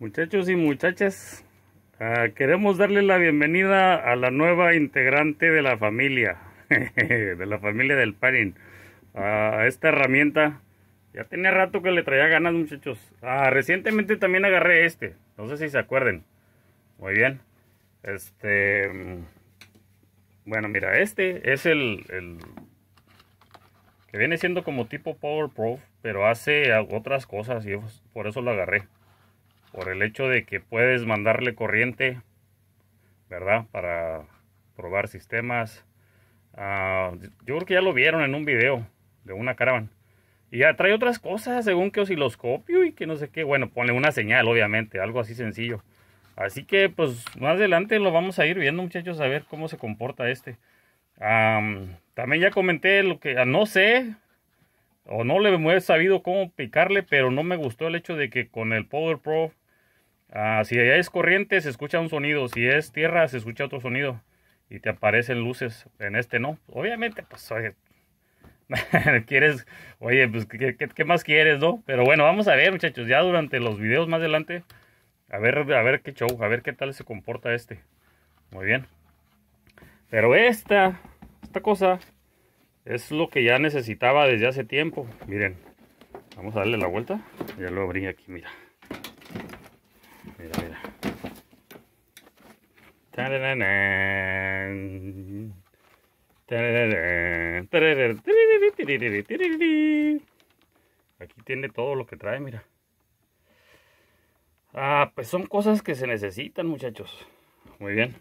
Muchachos y muchachas, ah, queremos darle la bienvenida a la nueva integrante de la familia, de la familia del parin. Ah, a esta herramienta. Ya tenía rato que le traía ganas, muchachos. Ah, recientemente también agarré este, no sé si se acuerden. Muy bien. Este, mm, bueno, mira, este es el, el que viene siendo como tipo Power Pro, pero hace otras cosas y por eso lo agarré por el hecho de que puedes mandarle corriente, ¿verdad? Para probar sistemas. Ah, yo creo que ya lo vieron en un video de una caravana. Y ya trae otras cosas, según que osciloscopio y que no sé qué. Bueno, ponle una señal, obviamente, algo así sencillo. Así que, pues, más adelante lo vamos a ir viendo, muchachos, a ver cómo se comporta este. también ya comenté lo que, ah, no sé, o no le he sabido cómo picarle, pero no me gustó el hecho de que con el Power Pro Ah, si es corriente, se escucha un sonido. Si es tierra, se escucha otro sonido. Y te aparecen luces. En este no. Obviamente, pues, oye, quieres, oye, pues, ¿qué, más quieres, no? Pero bueno, vamos a ver, muchachos, ya durante los videos más adelante, a ver, a ver qué show, a ver qué tal se comporta este. Muy bien. Pero esta, esta cosa es lo que ya necesitaba desde hace tiempo. Miren, vamos a darle la vuelta. Ya lo abrí aquí, mira mira, mira. Aquí tiene todo lo que trae, mira. Ah, pues son cosas que se necesitan, muchachos. Muy bien.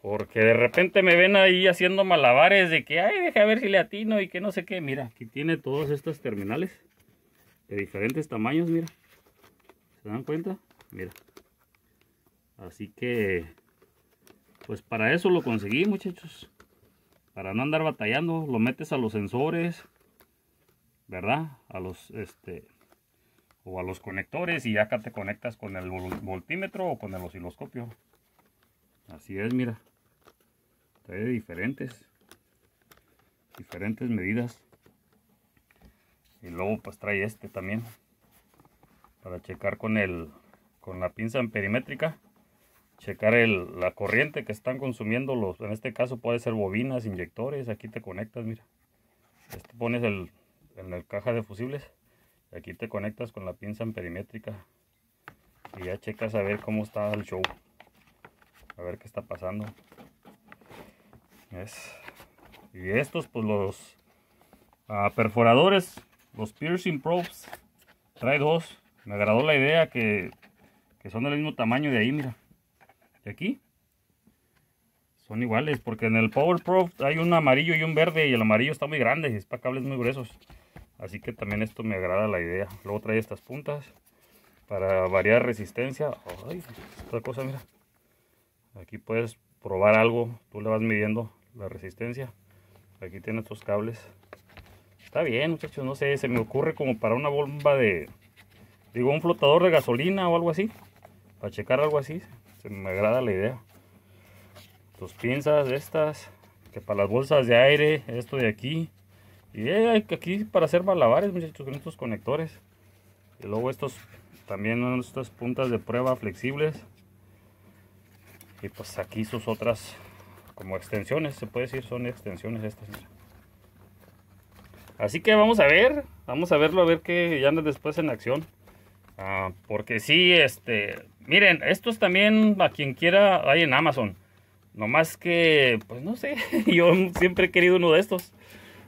Porque de repente me ven ahí haciendo malabares de que, ay, deja ver si le atino y que no sé qué. Mira, aquí tiene todos estos terminales de diferentes tamaños, mira. ¿Se dan cuenta? Mira. Así que, pues para eso lo conseguí muchachos. Para no andar batallando, lo metes a los sensores, ¿verdad? A los, este, o a los conectores y acá te conectas con el voltímetro o con el osciloscopio. Así es, mira. Trae diferentes, diferentes medidas. Y luego pues trae este también para checar con el con la pinza amperimétrica checar el, la corriente que están consumiendo los en este caso puede ser bobinas inyectores aquí te conectas mira este, pones el en la caja de fusibles aquí te conectas con la pinza amperimétrica y ya checas a ver cómo está el show a ver qué está pasando y estos pues los ah, perforadores los piercing probes trae dos me agradó la idea que, son del mismo tamaño de ahí, mira. Y aquí. Son iguales, porque en el Power Pro hay un amarillo y un verde, y el amarillo está muy grande, y es para cables muy gruesos. Así que también esto me agrada la idea. Luego trae estas puntas para variar resistencia. Ay, otra cosa, mira. Aquí puedes probar algo, tú le vas midiendo la resistencia. Aquí tiene estos cables. Está bien, muchachos, no sé, se me ocurre como para una bomba de digo, un flotador de gasolina o algo así. Para checar algo así, se me agrada la idea. Tus pinzas estas, que para las bolsas de aire, esto de aquí. Y eh, aquí para hacer malabares, muchachos, con estos conectores. Y luego estos, también estas puntas de prueba flexibles. Y pues aquí sus otras, como extensiones, se puede decir, son extensiones estas. Así que vamos a ver, vamos a verlo, a ver que ya después en acción. Ah, porque sí, este, miren, estos también a quien quiera hay en Amazon. no más que, pues no sé, yo siempre he querido uno de estos.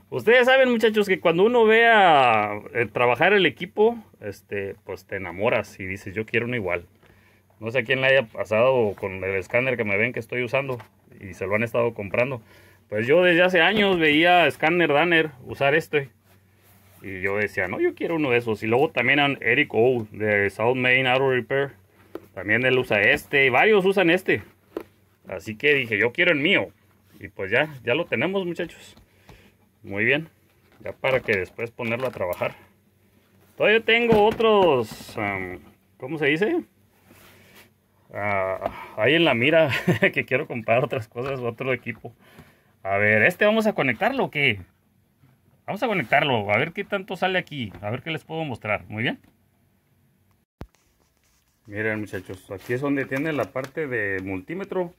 Ustedes saben, muchachos, que cuando uno ve a eh, trabajar el equipo, este, pues te enamoras y dices, yo quiero uno igual. No sé a quién le haya pasado con el escáner que me ven que estoy usando y se lo han estado comprando. Pues yo desde hace años veía escáner Scanner Danner usar este. Y yo decía, no, yo quiero uno de esos. Y luego también a Eric O de South Main Auto Repair. También él usa este. Y varios usan este. Así que dije, yo quiero el mío. Y pues ya, ya lo tenemos muchachos. Muy bien. Ya para que después ponerlo a trabajar. Todavía tengo otros... ¿Cómo se dice? Ah, ahí en la mira que quiero comprar otras cosas, otro equipo. A ver, ¿este vamos a conectarlo o qué? Vamos a conectarlo, a ver qué tanto sale aquí, a ver qué les puedo mostrar. Muy bien. Miren muchachos, aquí es donde tiene la parte de multímetro.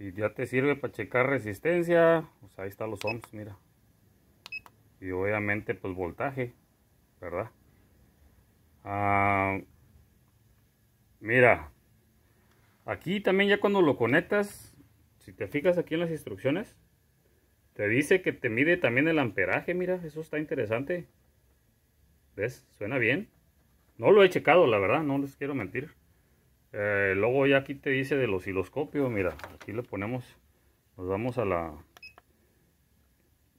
Y ya te sirve para checar resistencia. Pues ahí están los ohms, mira. Y obviamente pues voltaje, ¿verdad? Ah, mira, aquí también ya cuando lo conectas, si te fijas aquí en las instrucciones, te dice que te mide también el amperaje, mira, eso está interesante. ¿Ves? Suena bien. No lo he checado, la verdad, no les quiero mentir. Eh, luego ya aquí te dice del osciloscopio, mira, aquí le ponemos, nos vamos a la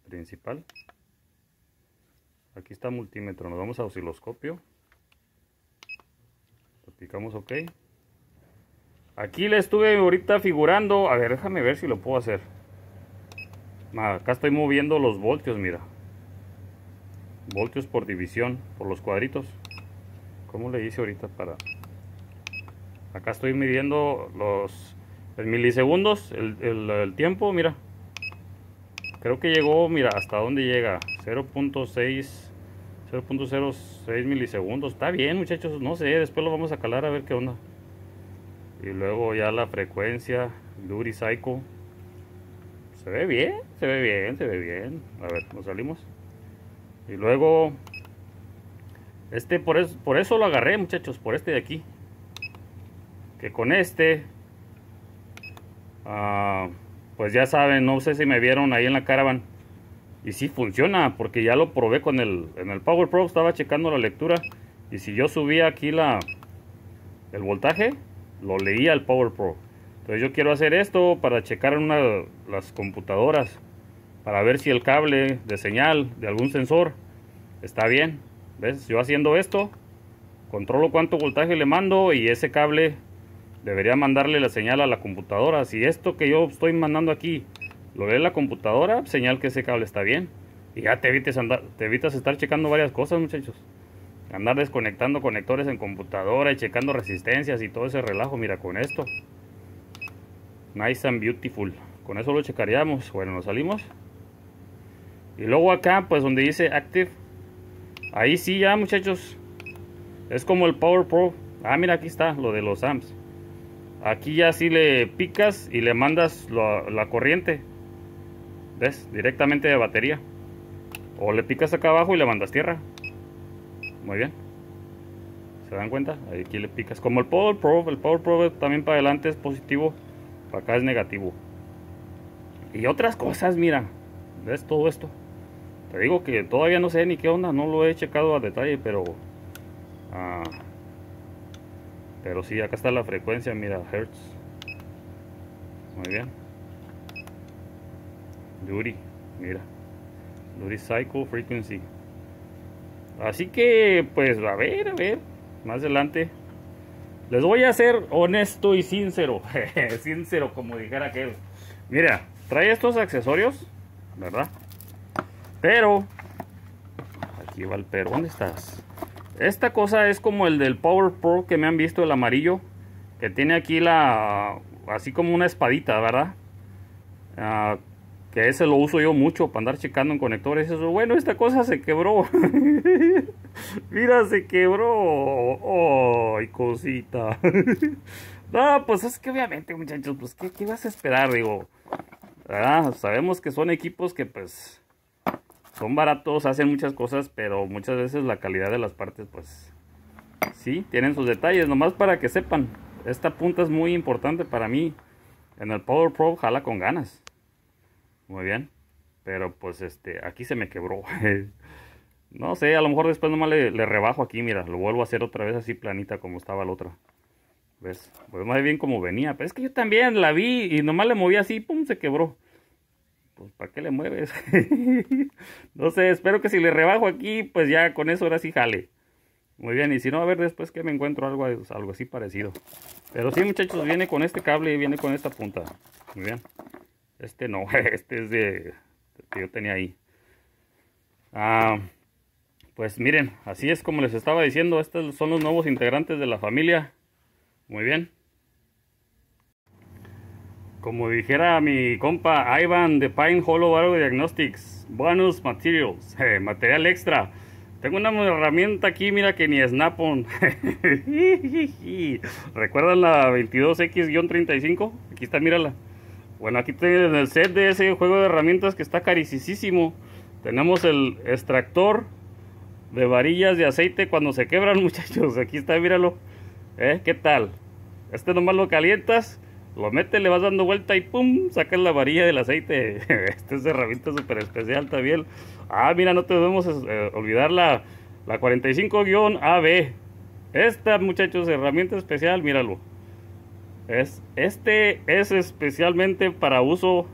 principal. Aquí está multímetro, nos vamos a osciloscopio. Le OK. Aquí le estuve ahorita figurando, a ver, déjame ver si lo puedo hacer acá estoy moviendo los voltios mira voltios por división por los cuadritos como le hice ahorita para acá estoy midiendo los milisegundos el, tiempo mira creo que llegó mira hasta dónde llega 0.6 0.06 milisegundos está bien muchachos no sé después lo vamos a calar a ver qué onda y luego ya la frecuencia duty se ve bien, se ve bien, se ve bien. A ver, nos salimos. Y luego, este por eso, por eso lo agarré, muchachos, por este de aquí. Que con este, ah, pues ya saben, no sé si me vieron ahí en la caravan. Y sí funciona, porque ya lo probé con el, en el Power Pro, estaba checando la lectura. Y si yo subía aquí la, el voltaje, lo leía el Power Pro. Entonces yo quiero hacer esto para checar en una, las computadoras, para ver si el cable de señal de algún sensor está bien. ¿Ves? Yo haciendo esto, controlo cuánto voltaje le mando y ese cable debería mandarle la señal a la computadora. Si esto que yo estoy mandando aquí lo ve la computadora, señal que ese cable está bien. Y ya te evites, te evitas estar checando varias cosas, muchachos. Andar desconectando conectores en computadora y checando resistencias y todo ese relajo, mira, con esto. Nice and beautiful. Con eso lo checaríamos. Bueno, nos salimos. Y luego acá, pues donde dice Active. Ahí sí ya, muchachos. Es como el Power Pro. Ah, mira, aquí está lo de los amps. Aquí ya sí le picas y le mandas la, corriente. ¿Ves? Directamente de batería. O le picas acá abajo y le mandas tierra. Muy bien. ¿Se dan cuenta? Aquí le picas. Como el Power Pro. El Power Pro también para adelante es positivo acá es negativo. Y otras cosas, mira, ves todo esto. Te digo que todavía no sé ni qué onda, no lo he checado a detalle, pero... Ah, pero sí, acá está la frecuencia, mira, Hertz. Muy bien. Duty, mira. Duty Cycle Frequency. Así que, pues, a ver, a ver. Más adelante les voy a ser honesto y sincero. sincero, como dijera aquel. Mira, trae estos accesorios, ¿verdad? Pero, aquí va el pero. ¿Dónde estás? Esta cosa es como el del Power Pro que me han visto, el amarillo. Que tiene aquí la... Así como una espadita, ¿verdad? Ah, que ese lo uso yo mucho para andar checando en conectores. Eso, bueno, esta cosa se quebró. Mira, se quebró. Ay, cosita. no, pues es que obviamente, muchachos, pues ¿qué, qué vas a esperar? Digo, sabemos que son equipos que pues son baratos, hacen muchas cosas, pero muchas veces la calidad de las partes, pues sí, tienen sus detalles. Nomás para que sepan, esta punta es muy importante para mí. En el Power Pro jala con ganas muy bien. Pero pues este, aquí se me quebró. no sé, a lo mejor después nomás le, le, rebajo aquí, mira, lo vuelvo a hacer otra vez así planita como estaba la otra. ¿Ves? Pues más bien como venía. Pero es que yo también la vi y nomás le moví así, pum, se quebró. Pues ¿para qué le mueves? no sé, espero que si le rebajo aquí, pues ya con eso ahora sí jale. Muy bien, y si no, a ver después que me encuentro algo, algo así parecido. Pero sí, muchachos, viene con este cable y viene con esta punta. Muy bien. Este no, este es de, que yo tenía ahí. Ah, pues miren, así es como les estaba diciendo, estos son los nuevos integrantes de la familia. Muy bien. Como dijera mi compa Ivan de Pine Hollow Bargo Diagnostics, bonus materials, eh, material extra. Tengo una herramienta aquí, mira que ni Snap-on. ¿Recuerdan la 22X-35? Aquí está, mírala. Bueno, aquí tienen el set de ese juego de herramientas que está carísimo. Tenemos el extractor de varillas de aceite cuando se quebran, muchachos. Aquí está, míralo. ¿Eh? ¿Qué tal? Este nomás lo calientas, lo metes, le vas dando vuelta y ¡pum! Sacas la varilla del aceite. Este es herramienta súper especial también. Ah, mira, no te debemos eh, olvidar la, la 45-AB. Esta, muchachos, herramienta especial, míralo. Es, este es especialmente para uso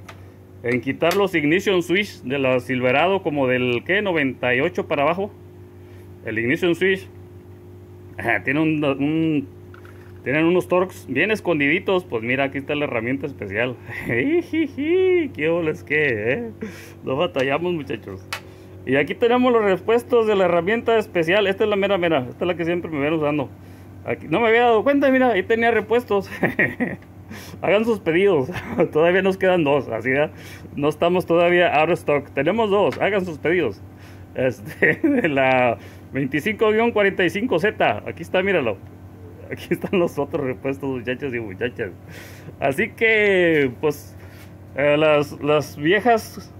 en quitar los ignition switch de la Silverado como del que 98 para abajo. El ignition switch tiene tienen unos torques bien escondiditos. Pues mira, aquí está la herramienta especial. ¿Qué que? Eh? No batallamos, muchachos. Y aquí tenemos los repuestos de la herramienta especial. Esta es la mera mera. Esta es la que siempre me ven usando no me había dado cuenta, mira, ahí tenía repuestos. Hagan sus pedidos. todavía nos quedan dos, así ya. No estamos todavía out of stock. Tenemos dos, hagan sus pedidos. Este, la 25-45Z. Aquí está, míralo. Aquí están los otros repuestos, muchachos y muchachas. Así que, pues, eh, las, las viejas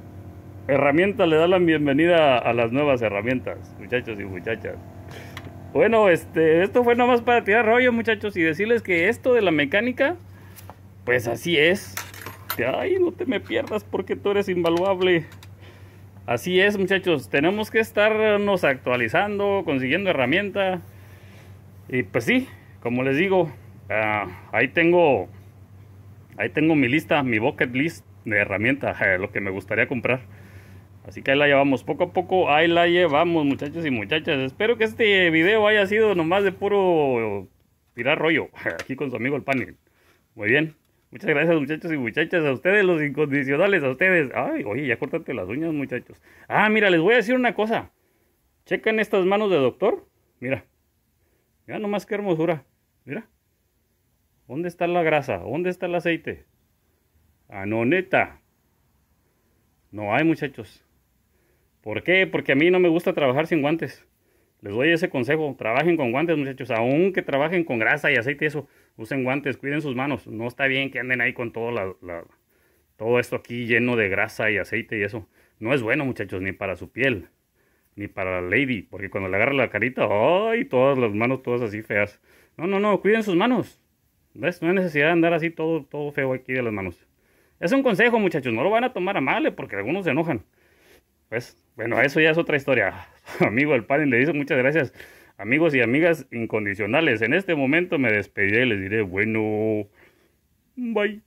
herramientas le dan la bienvenida a las nuevas herramientas, muchachos y muchachas. Bueno, este, esto fue nomás para tirar rollo, muchachos, y decirles que esto de la mecánica, pues así es. Ay, no te me pierdas porque tú eres invaluable. Así es, muchachos, tenemos que estarnos actualizando, consiguiendo herramienta. Y pues sí, como les digo, ah, ahí tengo ahí tengo mi lista, mi bucket list de herramientas, lo que me gustaría comprar. Así que ahí la llevamos poco a poco, ahí la llevamos muchachos y muchachas. Espero que este video haya sido nomás de puro tirar rollo aquí con su amigo el panel. Muy bien. Muchas gracias muchachos y muchachas, a ustedes los incondicionales, a ustedes. Ay, oye, ya cortate las uñas muchachos. Ah, mira, les voy a decir una cosa. Chequen estas manos de doctor. Mira. Mira nomás qué hermosura. Mira. ¿Dónde está la grasa? ¿Dónde está el aceite? Ah, no, neta. No hay muchachos. ¿Por qué? Porque a mí no me gusta trabajar sin guantes. Les doy ese consejo, trabajen con guantes muchachos, aunque trabajen con grasa y aceite y eso, usen guantes, cuiden sus manos. No está bien que anden ahí con todo, la, todo esto aquí lleno de grasa y aceite y eso. No es bueno muchachos, ni para su piel, ni para la lady, porque cuando le agarra la carita, ¡ay! Todas las manos todas así feas. No, no, no, cuiden sus manos. ¿Ves? No hay necesidad de andar así todo, todo feo aquí de las manos. Es un consejo muchachos, no lo van a tomar a mal porque algunos se enojan. Pues bueno, eso ya es otra historia. Amigo el panel, le dice muchas gracias. Amigos y amigas incondicionales, en este momento me despediré y les diré, bueno, bye.